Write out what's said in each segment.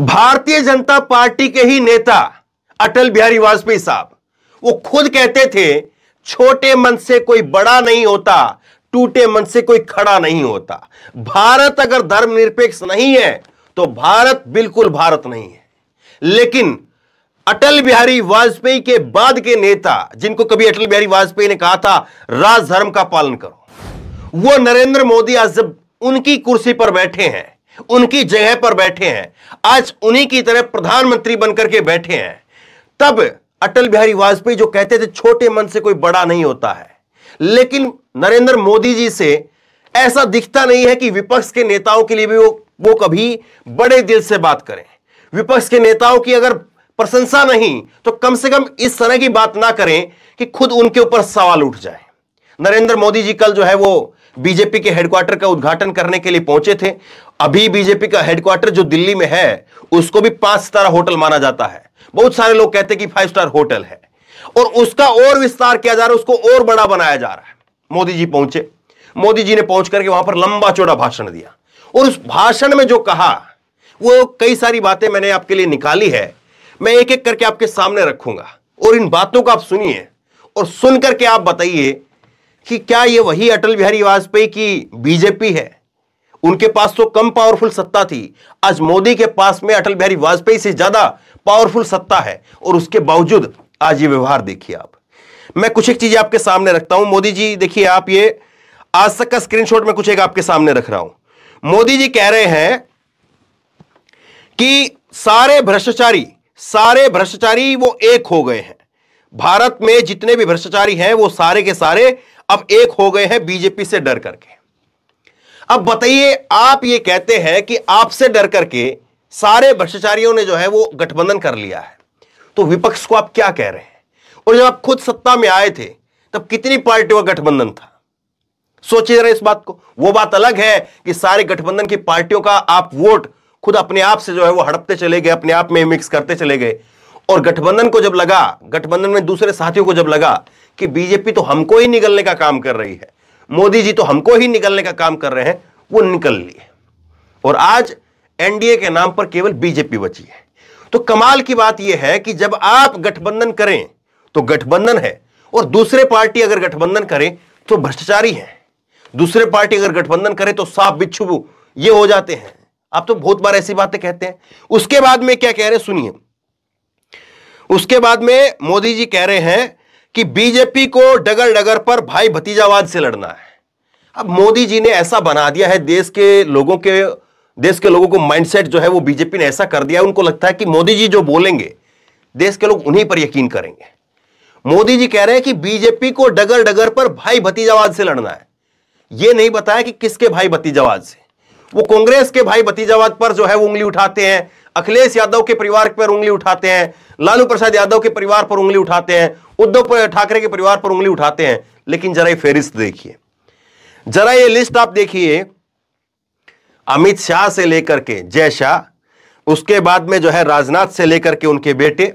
भारतीय जनता पार्टी के ही नेता अटल बिहारी वाजपेयी साहब वो खुद कहते थे छोटे मन से कोई बड़ा नहीं होता टूटे मन से कोई खड़ा नहीं होता भारत अगर धर्मनिरपेक्ष नहीं है तो भारत बिल्कुल भारत नहीं है लेकिन अटल बिहारी वाजपेयी के बाद के नेता जिनको कभी अटल बिहारी वाजपेयी ने कहा था राजधर्म का पालन करो वो नरेंद्र मोदी आज जब उनकी कुर्सी पर बैठे हैं उनकी जगह पर बैठे हैं आज उन्हीं की तरह प्रधानमंत्री बनकर के बैठे हैं तब अटल बिहारी वाजपेयी जो कहते थे छोटे मन से कोई बड़ा नहीं होता है लेकिन नरेंद्र मोदी जी से ऐसा दिखता नहीं है कि विपक्ष के नेताओं के लिए भी वो वो कभी बड़े दिल से बात करें विपक्ष के नेताओं की अगर प्रशंसा नहीं तो कम से कम इस तरह की बात ना करें कि खुद उनके ऊपर सवाल उठ जाए नरेंद्र मोदी जी कल जो है वो बीजेपी के हेडक्वार्टर का उद्घाटन करने के लिए पहुंचे थे अभी बीजेपी का हेडक्वार्टर जो दिल्ली में है उसको भी पांच सितारा होटल माना जाता है बहुत सारे लोग कहते हैं कि फाइव स्टार होटल है और उसका और विस्तार किया जा रहा है उसको और बड़ा बनाया जा रहा है मोदी जी पहुंचे मोदी जी ने पहुंच करके वहां पर लंबा चौड़ा भाषण दिया और उस भाषण में जो कहा वो कई सारी बातें मैंने आपके लिए निकाली है मैं एक एक करके आपके सामने रखूंगा और इन बातों को आप सुनिए और सुनकर के आप बताइए कि क्या ये वही अटल बिहारी वाजपेयी की बीजेपी है उनके पास तो कम पावरफुल सत्ता थी आज मोदी के पास में अटल बिहारी वाजपेयी से ज्यादा पावरफुल सत्ता है और उसके बावजूद आज ये व्यवहार देखिए आप मैं कुछ एक चीजें आपके सामने रखता हूं मोदी जी देखिए आप ये आज तक का स्क्रीनशॉट में कुछ एक आपके सामने रख रहा हूं मोदी जी कह रहे हैं कि सारे भ्रष्टाचारी सारे भ्रष्टाचारी वो एक हो गए हैं भारत में जितने भी भ्रष्टाचारी हैं वो सारे के सारे अब एक हो गए हैं बीजेपी से डर करके अब बताइए आप ये कहते हैं कि आपसे डर करके सारे भ्रष्टाचारियों ने जो है वो गठबंधन कर लिया है तो विपक्ष को आप क्या कह रहे हैं और जब आप खुद सत्ता में आए थे तब कितनी पार्टियों का गठबंधन था सोचिए जरा इस बात को वो बात अलग है कि सारे गठबंधन की पार्टियों का आप वोट खुद अपने आप से जो है वो हड़पते चले गए अपने आप में मिक्स करते चले गए और गठबंधन को जब लगा गठबंधन में दूसरे साथियों को जब लगा कि बीजेपी तो हमको ही निकलने का काम कर रही है मोदी जी तो हमको ही निकलने का काम कर रहे हैं वो निकल लिए और आज एनडीए के नाम पर केवल बीजेपी बची है तो कमाल की बात यह है कि जब आप गठबंधन करें तो गठबंधन है और दूसरे पार्टी अगर गठबंधन करें तो भ्रष्टाचारी है दूसरे पार्टी अगर गठबंधन करें तो साफ बिच्छू ये हो जाते हैं आप तो बहुत बार ऐसी बातें कहते हैं उसके बाद में क्या कह रहे सुनिए उसके बाद में मोदी जी कह रहे हैं कि बीजेपी को डगर डगर पर भाई भतीजावाद से लड़ना है अब मोदी जी ने ऐसा बना दिया है देश के लोगों के देश के लोगों को माइंडसेट जो है वो बीजेपी ने ऐसा कर दिया है उनको लगता है कि मोदी जी जो बोलेंगे देश के लोग उन्हीं पर यकीन करेंगे मोदी जी कह रहे हैं कि बीजेपी को डगर डगर पर भाई भतीजावाद से लड़ना है यह नहीं बताया कि किसके भाई भतीजावाद से वो कांग्रेस के भाई भतीजावाद पर जो है वो उंगली उठाते हैं अखिलेश यादव के परिवार पर उंगली उठाते हैं लालू प्रसाद यादव के परिवार पर उंगली उठाते हैं उद्धव ठाकरे के परिवार पर उंगली उठाते हैं लेकिन जरा ये फेरिस्त देखिए जरा ये लिस्ट आप देखिए अमित शाह से लेकर के जय शाह उसके बाद में जो है राजनाथ से लेकर के उनके बेटे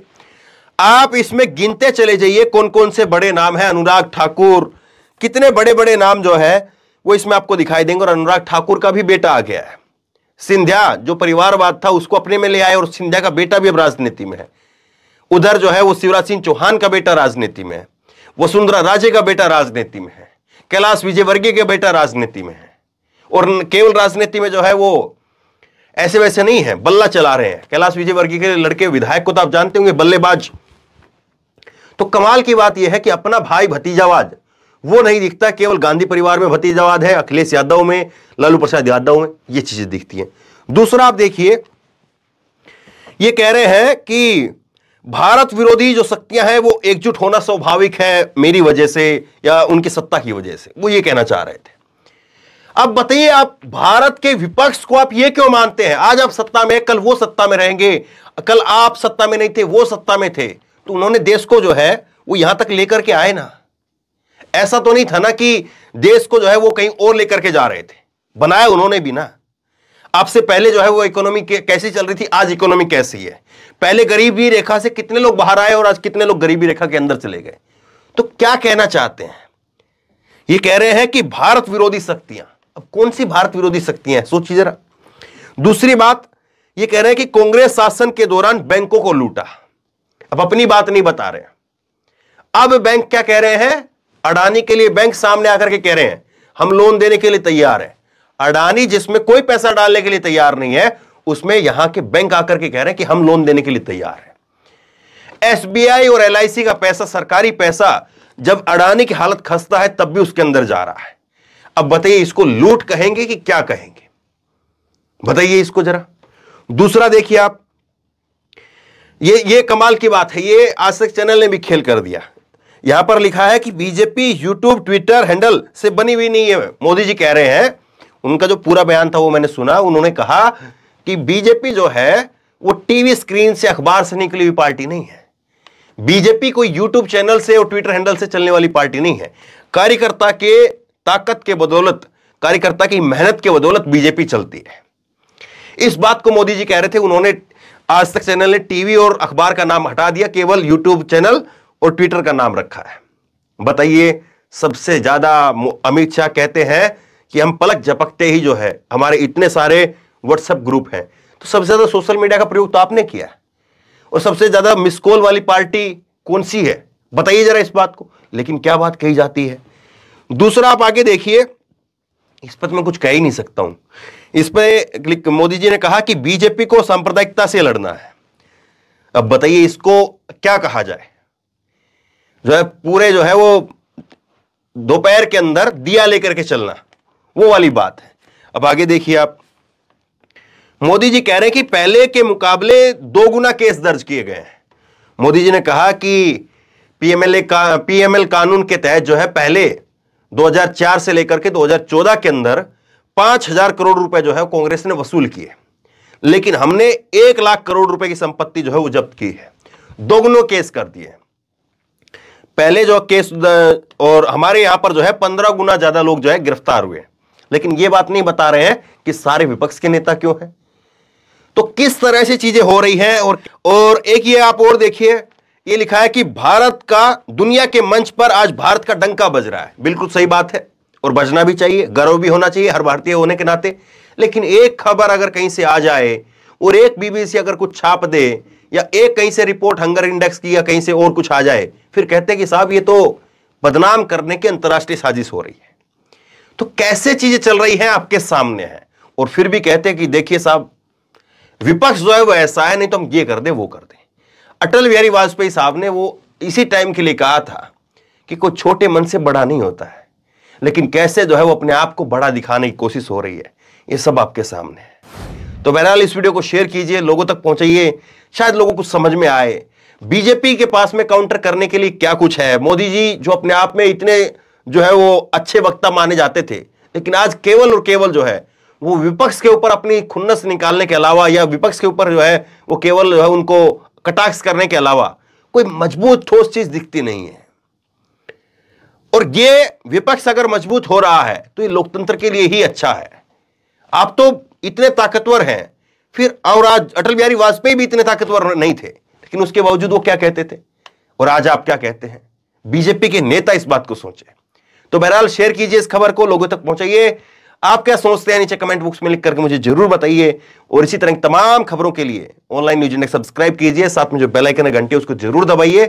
आप इसमें गिनते चले जाइए कौन कौन से बड़े नाम है अनुराग ठाकुर कितने बड़े बड़े नाम जो है वो इसमें आपको दिखाई देंगे और अनुराग ठाकुर का भी बेटा आ गया है सिंधिया जो परिवारवाद था उसको अपने में ले आए और सिंधिया का बेटा भी अब राजनीति में है उधर जो है वो शिवराज सिंह चौहान का बेटा राजनीति में है वसुंधरा राजे का बेटा राजनीति में है कैलाश विजयवर्गीय का बेटा राजनीति में है और केवल राजनीति में जो है वो ऐसे वैसे नहीं है बल्ला चला रहे हैं कैलाश विजयवर्गीय के लड़के विधायक को तो आप जानते होंगे बल्लेबाज तो कमाल की बात यह है कि अपना भाई भतीजावाद वो नहीं दिखता केवल गांधी परिवार में भतीजावाद है अखिलेश यादव में लालू प्रसाद यादव में ये चीजें दिखती हैं दूसरा आप देखिए ये कह रहे हैं कि भारत विरोधी जो शक्तियां हैं वो एकजुट होना स्वाभाविक है मेरी वजह से या उनकी सत्ता की वजह से वो ये कहना चाह रहे थे अब बताइए आप भारत के विपक्ष को आप ये क्यों मानते हैं आज आप सत्ता में कल वो सत्ता में रहेंगे कल आप सत्ता में नहीं थे वो सत्ता में थे तो उन्होंने देश को जो है वो यहां तक लेकर के आए ना ऐसा तो नहीं था ना कि देश को जो है वो कहीं और लेकर के जा रहे थे बनाया उन्होंने भी ना आपसे पहले जो है वो इकोनॉमी कैसी चल रही थी आज इकोनॉमी कैसी है पहले गरीबी रेखा से कितने लोग बाहर आए और आज कितने लोग गरीबी रेखा के अंदर चले गए तो क्या कहना चाहते हैं ये कह रहे हैं कि भारत विरोधी शक्तियां अब कौन सी भारत विरोधी शक्तियां सोचिए जरा दूसरी बात ये कह रहे हैं कि कांग्रेस शासन के दौरान बैंकों को लूटा अब अपनी बात नहीं बता रहे अब बैंक क्या कह रहे हैं अडानी के लिए बैंक सामने आकर के कह रहे हैं हम लोन देने के लिए तैयार है अडानी जिसमें कोई पैसा डालने के लिए तैयार नहीं है उसमें यहां के बैंक आकर के कह रहे हैं कि हम लोन देने के लिए तैयार है एसबीआई और एलआईसी का पैसा सरकारी पैसा जब अडानी की हालत खसता है तब भी उसके अंदर जा रहा है अब बताइए इसको लूट कहेंगे कि क्या कहेंगे बताइए इसको जरा दूसरा देखिए आप ये ये कमाल की बात है ये आज तक चैनल ने भी खेल कर दिया यहां पर लिखा है कि बीजेपी यूट्यूब ट्विटर हैंडल से बनी हुई नहीं है मोदी जी कह रहे हैं उनका जो पूरा बयान था वो मैंने सुना उन्होंने कहा कि बीजेपी जो है वो टीवी स्क्रीन से अखबार से निकली हुई पार्टी नहीं है बीजेपी कोई यूट्यूब चैनल से और ट्विटर हैंडल से चलने वाली पार्टी नहीं है कार्यकर्ता के ताकत के बदौलत कार्यकर्ता की मेहनत के बदौलत बीजेपी चलती है इस बात को मोदी जी कह रहे थे उन्होंने आज तक चैनल ने टीवी और अखबार का नाम हटा दिया केवल यूट्यूब चैनल और ट्विटर का नाम रखा है बताइए सबसे ज्यादा अमित शाह कहते हैं कि हम पलक झपकते ही जो है हमारे इतने सारे व्हाट्सएप ग्रुप हैं तो सबसे ज्यादा सोशल मीडिया का प्रयोग तो आपने किया और सबसे ज्यादा मिस कॉल वाली पार्टी कौन सी है बताइए जरा इस बात को लेकिन क्या बात कही जाती है दूसरा आप आगे देखिए इस पर तो मैं कुछ कह ही नहीं सकता हूं इस पर मोदी जी ने कहा कि बीजेपी को सांप्रदायिकता से लड़ना है अब बताइए इसको क्या कहा जाए जो है पूरे जो है वो दोपहर के अंदर दिया लेकर के चलना वो वाली बात है अब आगे देखिए आप मोदी जी कह रहे हैं कि पहले के मुकाबले दो गुना केस दर्ज किए गए हैं मोदी जी ने कहा कि पीएमएलए का पीएमएल कानून के तहत जो है पहले 2004 से लेकर के 2014 के अंदर 5000 करोड़ रुपए जो है कांग्रेस ने वसूल किए लेकिन हमने एक लाख करोड़ रुपए की संपत्ति जो है वो जब्त की है दोगुनों केस कर दिए पहले जो केस और हमारे यहां पर जो है पंद्रह गुना ज्यादा लोग जो है गिरफ्तार हुए लेकिन यह बात नहीं बता रहे हैं कि सारे विपक्ष के नेता क्यों हैं तो किस तरह से चीजें हो रही हैं और और एक ये आप और देखिए ये लिखा है कि भारत का दुनिया के मंच पर आज भारत का डंका बज रहा है बिल्कुल सही बात है और बजना भी चाहिए गर्व भी होना चाहिए हर भारतीय होने के नाते लेकिन एक खबर अगर कहीं से आ जाए और एक बीबीसी अगर कुछ छाप दे या एक कहीं से रिपोर्ट हंगर इंडेक्स की या कहीं से और कुछ आ जाए फिर कहते हैं कि साहब ये तो बदनाम करने की अंतर्राष्ट्रीय साजिश हो रही है तो कैसे चीजें चल रही हैं आपके सामने हैं और फिर भी कहते हैं कि देखिए साहब विपक्ष जो है वो ऐसा है नहीं तो हम ये कर दें वो कर दें अटल बिहारी वाजपेयी साहब ने वो इसी टाइम के लिए कहा था कि कोई छोटे मन से बड़ा नहीं होता है लेकिन कैसे जो है वो अपने आप को बड़ा दिखाने की कोशिश हो रही है ये सब आपके सामने है तो बहरहाल इस वीडियो को शेयर कीजिए लोगों तक पहुंचाइए शायद लोगों को समझ में आए बीजेपी के पास में काउंटर करने के लिए क्या कुछ है मोदी जी जो अपने आप में इतने जो है वो अच्छे वक्ता माने जाते थे लेकिन आज केवल और केवल जो है वो विपक्ष के ऊपर अपनी खुन्नस निकालने के अलावा या विपक्ष के ऊपर जो है वो केवल जो है उनको कटाक्ष करने के अलावा कोई मजबूत ठोस चीज दिखती नहीं है और ये विपक्ष अगर मजबूत हो रहा है तो ये लोकतंत्र के लिए ही अच्छा है आप तो इतने ताकतवर हैं फिर और आज अटल बिहारी वाजपेयी भी इतने ताकतवर नहीं थे लेकिन उसके बावजूद वो क्या कहते थे और आज आप क्या कहते हैं बीजेपी के नेता इस बात को सोचे तो बहरहाल शेयर कीजिए इस खबर को लोगों तक पहुंचाइए आप क्या सोचते हैं नीचे कमेंट बॉक्स में लिख करके मुझे जरूर बताइए और इसी तरह की तमाम खबरों के लिए ऑनलाइन न्यूज इंडेक्स सब्सक्राइब कीजिए साथ में जो बेल आइकन है घंटे उसको जरूर दबाइए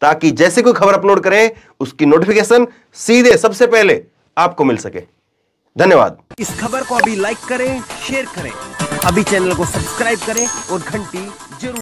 ताकि जैसे कोई खबर अपलोड करें उसकी नोटिफिकेशन सीधे सबसे पहले आपको मिल सके धन्यवाद इस खबर को अभी लाइक करें शेयर करें अभी चैनल को सब्सक्राइब करें और घंटी जरूर